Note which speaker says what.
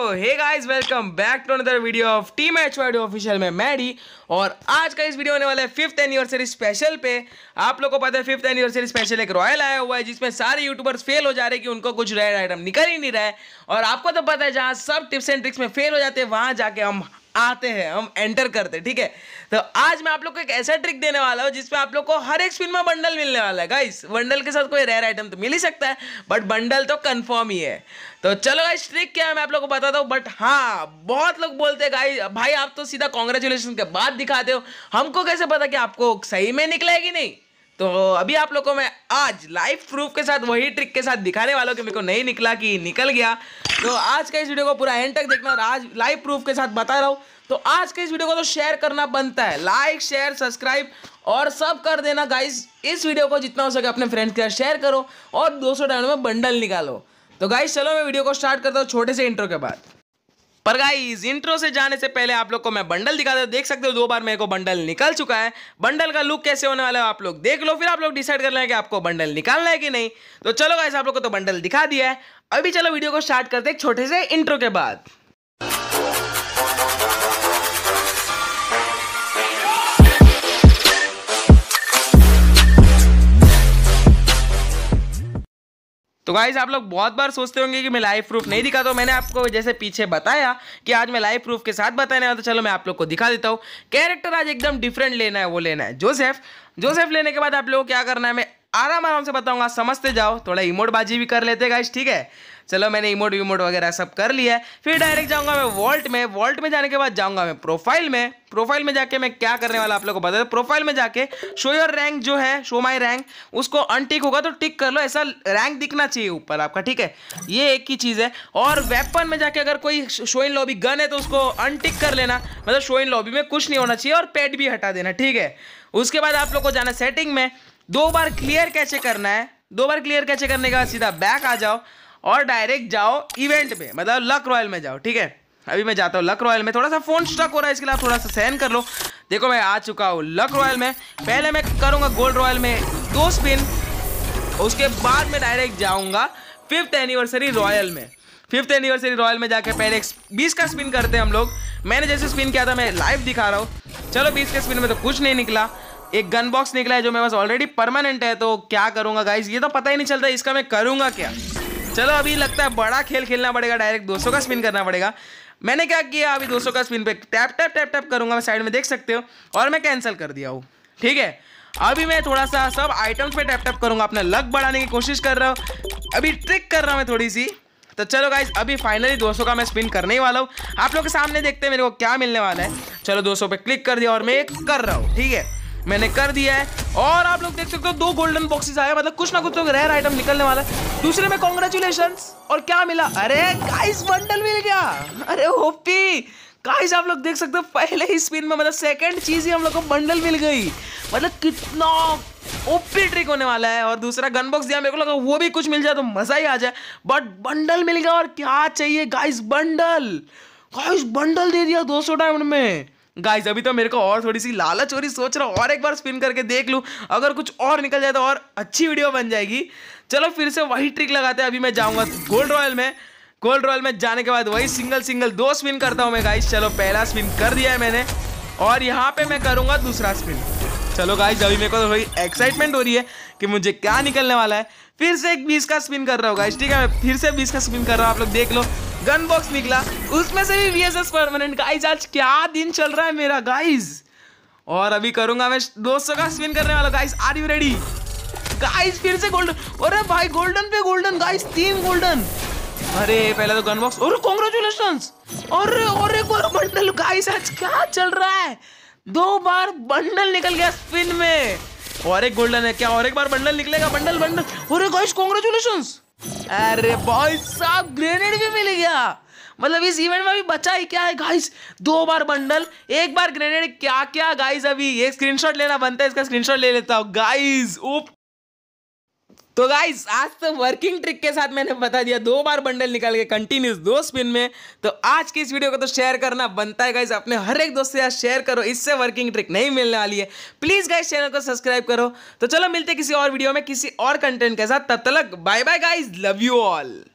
Speaker 1: hey guys welcome back to another video of team H Y official में Maddy और आज का इस वीडियो होने वाला है फिफ्थ एनिवर्सरी स्पेशल पे आप लोगों को पता है फिफ्थ एनिवर्सरी स्पेशल एक रॉयल आया हुआ है जिसमें सारे यूट्यूबर्स फेल हो जा रहे हैं कि उनको कुछ रेयर आइटम निकल ही नहीं रहा है और आपको तो पता है जहाँ सब टिप्स एंड ट्रिक्स में फेल हो जाते हैं वहाँ जाके हम आते हैं हम एंटर करते हैं ठीक है तो आज मैं आप लोग को एक ऐसा ट्रिक देने वाला हूँ जिसमें आप लोग को हर एक स्पिन में बंडल मिलने वाला है गाइस बंडल के साथ कोई रेयर आइटम तो मिल ही सकता है बट बंडल तो कन्फर्म ही है तो चलो गाइस ट्रिक क्या है मैं आप लोग को बताता हूँ बट हाँ बहुत लोग बोलते हैं गाइस भाई आप तो सीधा कॉन्ग्रेचुलेशन के बाद दिखाते हो हमको कैसे पता कि आपको सही में निकलेगी नहीं तो अभी आप लोग को मैं आज लाइव प्रूफ के साथ वही ट्रिक के साथ दिखाने वाला हूँ कि मेरे को नहीं निकला कि निकल गया तो आज का इस वीडियो को पूरा एंड तक देखना और आज लाइव प्रूफ के साथ बता रहा हूँ तो आज के इस वीडियो को तो शेयर करना बनता है लाइक शेयर सब्सक्राइब और सब कर देना गाइस इस वीडियो को जितना हो सके अपने फ्रेंड्स के साथ शेयर करो और दो सौ में बंडल निकालो तो गाइस चलो मैं वीडियो को स्टार्ट करता हूँ छोटे से इंट्रो के बाद पर गाइस इंट्रो से जाने से पहले आप लोग को मैं बंडल दिखा दे देख सकते हो दो बार मेरे को बंडल निकल चुका है बंडल का लुक कैसे होने वाला है आप लोग देख लो फिर आप लोग डिसाइड कर लेंगे आपको बंडल निकालना है कि नहीं तो चलो गाइस आप लोग को तो बंडल दिखा दिया है अभी चलो वीडियो को स्टार्ट करते एक छोटे से इंट्रो के बाद तो गाइज आप लोग बहुत बार सोचते होंगे कि मैं लाइव प्रूफ नहीं दिखा तो मैंने आपको जैसे पीछे बताया कि आज मैं लाइव प्रूफ के साथ बताने वाला तो चलो मैं आप लोग को दिखा देता हूँ कैरेक्टर आज एकदम डिफरेंट लेना है वो लेना है जोसेफ जोसेफ लेने के बाद आप लोगों को क्या करना है मैं आराम आराम से बताऊंगा समझते जाओ थोड़ा इमोट बाजी भी कर लेते गाइस ठीक है चलो मैंने इमोट विमोट वगैरह सब कर लिया है फिर डायरेक्ट जाऊंगा मैं वॉल्ट में वॉल्ट में जाने के बाद जाऊंगा मैं प्रोफाइल में प्रोफाइल में जाके मैं क्या करने वाला आप लोग को बता दूँ प्रोफाइल में जाके शो योर रैंक जो है शो माई रैंक उसको अनटिक होगा तो टिक कर लो ऐसा रैंक दिखना चाहिए ऊपर आपका ठीक है ये एक ही चीज़ है और वेपन में जाके अगर कोई शो इन लॉबी गन है तो उसको अनटिक कर लेना मतलब शो इन लॉबी में कुछ नहीं होना चाहिए और पेट भी हटा देना ठीक है उसके बाद आप लोग को जाना सेटिंग में दो बार क्लियर कैसे करना है दो बार क्लियर कैसे करने के बाद सीधा बैक आ जाओ और डायरेक्ट जाओ इवेंट में मतलब लक रॉयल में जाओ ठीक है अभी मैं जाता हूँ लक रॉयल में थोड़ा सा फ़ोन स्टक हो रहा है इसके लिए आप थोड़ा सा सहन कर लो देखो मैं आ चुका हूँ लक रॉयल में पहले मैं करूँगा गोल्ड रॉयल में दो स्पिन उसके बाद मैं डायरेक्ट जाऊँगा फिफ्थ एनिवर्सरी रॉयल में फिफ्थ एनिवर्सरी रॉयल में जाके पहले बीस का स्पिन करते हैं हम लोग मैंने जैसे स्पिन किया था मैं लाइव दिखा रहा हूँ चलो बीस के स्पिन में तो कुछ नहीं निकला एक गन बॉक्स निकला है जो मेरे पास ऑलरेडी परमानेंट है तो क्या करूंगा गाइस ये तो पता ही नहीं चलता इसका मैं करूंगा क्या चलो अभी लगता है बड़ा खेल खेलना पड़ेगा डायरेक्ट दोस्तों का स्पिन करना पड़ेगा मैंने क्या किया अभी दोस्तों का स्पिन पे टैप टैप टैप टैप करूंगा मैं साइड में देख सकते हो और मैं कैंसिल कर दिया हूँ ठीक है अभी मैं थोड़ा सा सब आइटम्स पे टैप टैप करूंगा अपना लक बढ़ाने की कोशिश कर रहा हूँ अभी ट्रिक कर रहा हूँ मैं थोड़ी सी तो चलो गाइज अभी फाइनली दोस्तों का मैं स्पिन करने ही वाला हूँ आप लोग के सामने देखते हैं मेरे को क्या मिलने वाला है चलो दोस्तों पे क्लिक कर दिया और मैं कर रहा हूँ ठीक है मैंने कर दिया है और आप लोग देख सकते हो दो गोल्डन बॉक्सेस आया मतलब कुछ ना कुछ तो रेयर आइटम निकलने वाला है दूसरे में कॉन्ग्रेचुलेशन और क्या मिला अरे गाइस बंडल मिल गया अरे होपी गाइस आप लोग देख सकते हो पहले ही स्पिन में मतलब सेकंड चीज ही हम लोग को बंडल मिल गई मतलब कितना ओपी ट्रिक होने वाला है और दूसरा गन बॉक्स दिया मेरे को लगा वो भी कुछ मिल जाए तो मजा ही आ जाए बट बंडल मिल गया और क्या चाहिए गाइस बंडल गाइस बंडल दे दिया 200 डायमंड में गाइस अभी तो मेरे को और थोड़ी सी लालच हो रही सोच रहा हूँ और एक बार स्पिन करके देख लूँ अगर कुछ और निकल जाए तो और अच्छी वीडियो बन जाएगी चलो फिर से वही ट्रिक लगाते हैं अभी मैं जाऊँगा गोल्ड रॉयल में गोल्ड रॉयल में जाने के बाद वही सिंगल सिंगल दो स्पिन करता हूँ मैं गाइस चलो पहला स्पिन कर दिया है मैंने और यहाँ पे मैं करूँगा दूसरा स्पिन चलो गाइस अभी मेरे को थोड़ी एक्साइटमेंट हो रही है कि मुझे क्या निकलने वाला है फिर से एक बीस का स्पिन कर रहा हूँ गाइस ठीक है मैं फिर से बीस का स्पिन कर रहा हूँ आप लोग देख लो गन बॉक्स निकला उसमें से भी वीएसएस परमानेंट गाइस आज क्या दिन चल रहा है मेरा गाइस और अभी करूंगा मैं दोस्तों का स्पिन करने वाला guys are you ready guys फिर से गोल्डन अरे भाई गोल्डन पे गोल्डन गाइस तीन गोल्डन अरे पहले तो गन बॉक्स और कॉन्ग्रेचुलेशन और और एक बार बंडल गाइस आज क्या चल रहा है दो बार बंडल निकल गया स्पिन में और एक गोल्डन है क्या और एक बार बंडल निकलेगा बंडल बंडल और गाइस कॉन्ग्रेचुलेशंस अरे भाई साहब ग्रेनेड भी मिल गया मतलब इस इवेंट में अभी बचा ही क्या है गाइस दो बार बंडल एक बार ग्रेनेड क्या क्या गाइस अभी एक स्क्रीनशॉट लेना बनता है इसका स्क्रीनशॉट ले लेता हूँ गाइस ओप तो गाइस आज तो वर्किंग ट्रिक के साथ मैंने बता दिया दो बार बंडल निकाल के कंटिन्यूस दो स्पिन में तो आज की इस वीडियो को तो शेयर करना बनता है गाइस अपने हर एक दोस्त से यार शेयर करो इससे वर्किंग ट्रिक नहीं मिलने वाली है प्लीज़ गाइस चैनल को सब्सक्राइब करो तो चलो मिलते किसी और वीडियो में किसी और कंटेंट के साथ तब तक bye bye guys love you all